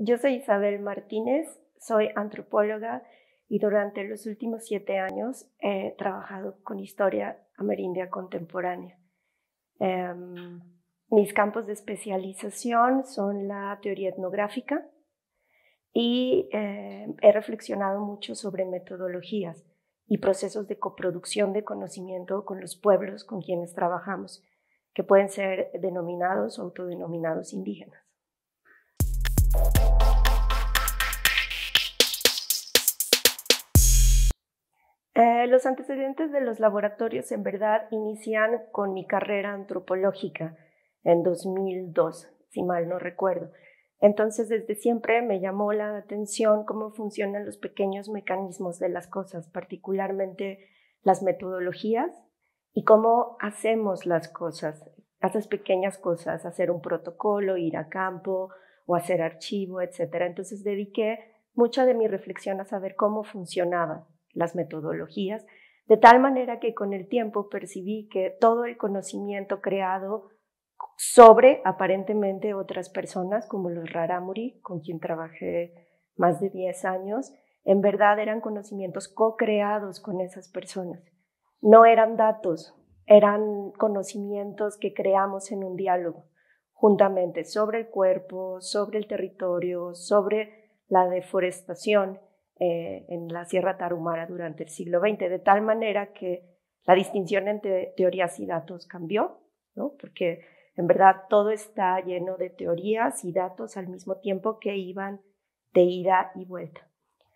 Yo soy Isabel Martínez, soy antropóloga y durante los últimos siete años he trabajado con historia amerindia contemporánea. Em, mis campos de especialización son la teoría etnográfica y em, he reflexionado mucho sobre metodologías y procesos de coproducción de conocimiento con los pueblos con quienes trabajamos, que pueden ser denominados o autodenominados indígenas. Eh, los antecedentes de los laboratorios en verdad inician con mi carrera antropológica en 2002, si mal no recuerdo. Entonces, desde siempre me llamó la atención cómo funcionan los pequeños mecanismos de las cosas, particularmente las metodologías y cómo hacemos las cosas, esas pequeñas cosas, hacer un protocolo, ir a campo o hacer archivo, etc. Entonces, dediqué mucha de mi reflexión a saber cómo funcionaba las metodologías, de tal manera que con el tiempo percibí que todo el conocimiento creado sobre aparentemente otras personas, como los Raramuri, con quien trabajé más de 10 años, en verdad eran conocimientos co-creados con esas personas. No eran datos, eran conocimientos que creamos en un diálogo, juntamente sobre el cuerpo, sobre el territorio, sobre la deforestación eh, en la Sierra Tarumara durante el siglo XX, de tal manera que la distinción entre teorías y datos cambió, porque en verdad todo está lleno de teorías y datos al mismo tiempo que iban de ida y vuelta.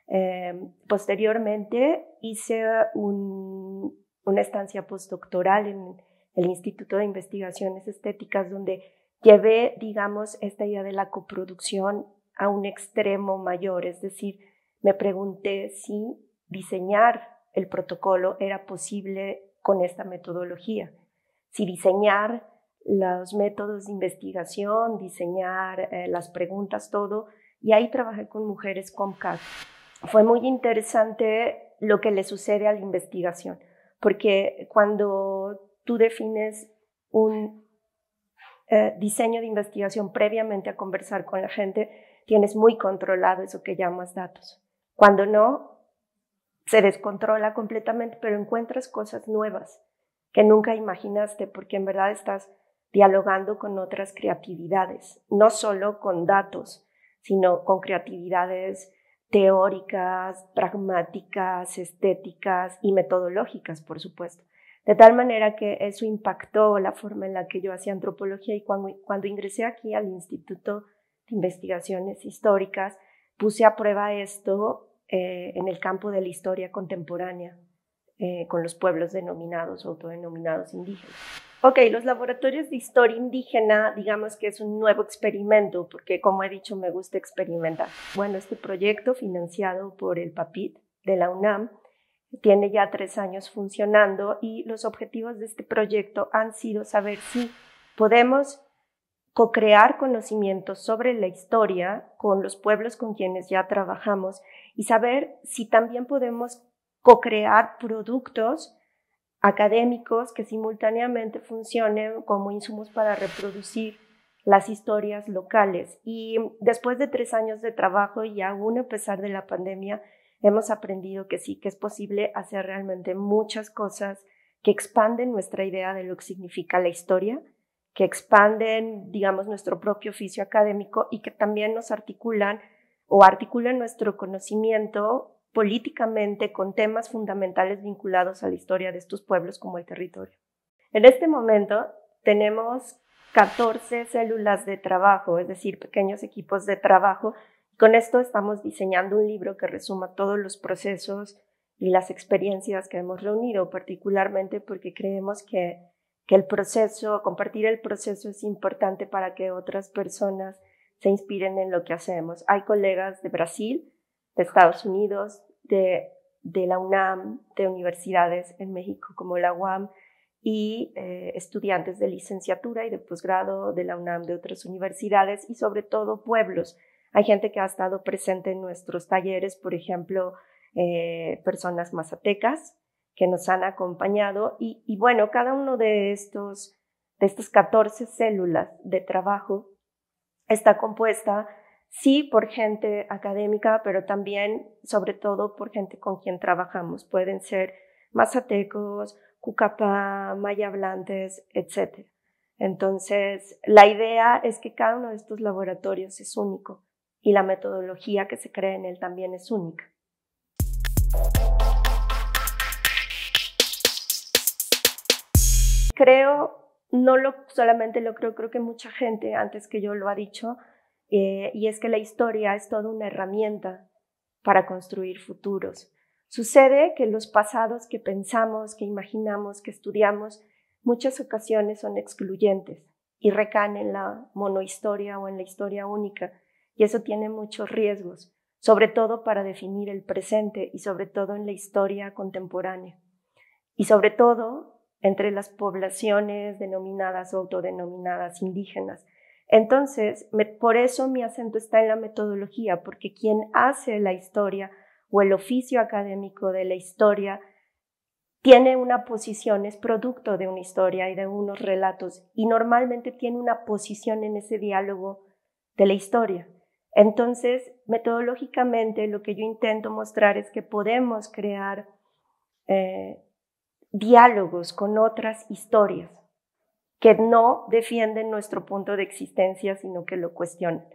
Em, posteriormente hice una estancia postdoctoral en el Instituto de Investigaciones Estéticas donde llevé, digamos, esta idea de la coproducción a un extremo mayor, es decir, me pregunté si diseñar el protocolo era posible con esta metodología, si diseñar los métodos de investigación, diseñar eh, las preguntas, todo. Y ahí trabajé con mujeres Comcat. Fue muy interesante lo que le sucede a la investigación, porque cuando tú defines un eh, diseño de investigación previamente a conversar con la gente, tienes muy controlado eso que llamas datos. Cuando no, se descontrola completamente, pero encuentras cosas nuevas que nunca imaginaste, porque en verdad estás dialogando con otras creatividades, no solo con datos, sino con creatividades teóricas, pragmáticas, estéticas y metodológicas, por supuesto. De tal manera que eso impactó la forma en la que yo hacía antropología y cuando, cuando ingresé aquí al Instituto de Investigaciones Históricas, puse a prueba esto eh, en el campo de la historia contemporánea eh, con los pueblos denominados o autodenominados indígenas. Ok, los laboratorios de historia indígena, digamos que es un nuevo experimento, porque como he dicho, me gusta experimentar. Bueno, este proyecto financiado por el PAPIT de la UNAM tiene ya tres años funcionando y los objetivos de este proyecto han sido saber si podemos co-crear conocimientos sobre la historia con los pueblos con quienes ya trabajamos y saber si también podemos co-crear productos académicos que simultáneamente funcionen como insumos para reproducir las historias locales. Y después de tres años de trabajo y aún a pesar de la pandemia, hemos aprendido que sí, que es posible hacer realmente muchas cosas que expanden nuestra idea de lo que significa la historia que expanden, digamos, nuestro propio oficio académico y que también nos articulan o articulan nuestro conocimiento políticamente con temas fundamentales vinculados a la historia de estos pueblos como el territorio. En este momento tenemos 14 células de trabajo, es decir, pequeños equipos de trabajo. Con esto estamos diseñando un libro que resuma todos los procesos y las experiencias que hemos reunido, particularmente porque creemos que que el proceso, compartir el proceso es importante para que otras personas se inspiren en lo que hacemos. Hay colegas de Brasil, de Estados Unidos, de, la UNAM, de universidades en México como la UAM y eh, estudiantes de licenciatura y de posgrado de la UNAM, de otras universidades y sobre todo pueblos. Hay gente que ha estado presente en nuestros talleres, por ejemplo, eh, personas mazatecas, que nos han acompañado. Y, bueno, cada uno de estos, de estas 14 células de trabajo está compuesta, sí, por gente académica, pero también, sobre todo, por gente con quien trabajamos. Pueden ser mazatecos, cucapá, maya hablantes, etc. Entonces, la idea es que cada uno de estos laboratorios es único y la metodología que se crea en él también es única. Creo, no solamente lo creo, creo que mucha gente antes que yo lo ha dicho, eh, y es que la historia es toda una herramienta para construir futuros. Sucede que los pasados que pensamos, que imaginamos, que estudiamos, muchas ocasiones son excluyentes y recaen en la monohistoria o en la historia única. Y eso tiene muchos riesgos, sobre todo para definir el presente y sobre todo en la historia contemporánea. Y sobre todo entre las poblaciones denominadas o autodenominadas indígenas. Entonces, por eso mi acento está en la metodología, porque quien hace la historia o el oficio académico de la historia tiene una posición, es producto de una historia y de unos relatos, y normalmente tiene una posición en ese diálogo de la historia. Entonces, metodológicamente, lo que yo intento mostrar es que podemos crear eh, diálogos con otras historias que no defienden nuestro punto de existencia, sino que lo cuestionan.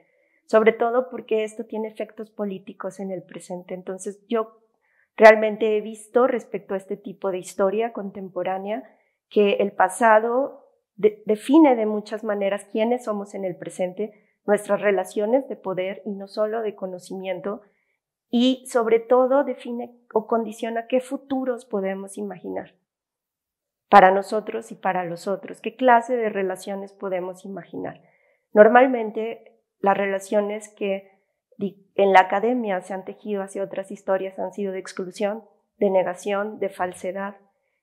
Sobre todo porque esto tiene efectos políticos en el presente. Entonces yo realmente he visto respecto a este tipo de historia contemporánea que el pasado define de muchas maneras quiénes somos en el presente, nuestras relaciones de poder y no solo de conocimiento, y sobre todo define o condiciona qué futuros podemos imaginar para nosotros y para los otros? ¿Qué clase de relaciones podemos imaginar? Normalmente las relaciones que en la academia se han tejido hacia otras historias han sido de exclusión, de negación, de falsedad,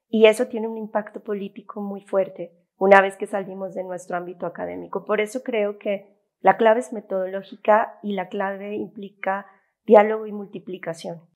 y eso tiene un impacto político muy fuerte una vez que salimos de nuestro ámbito académico. Por eso creo que la clave es metodológica y la clave implica diálogo y multiplicación.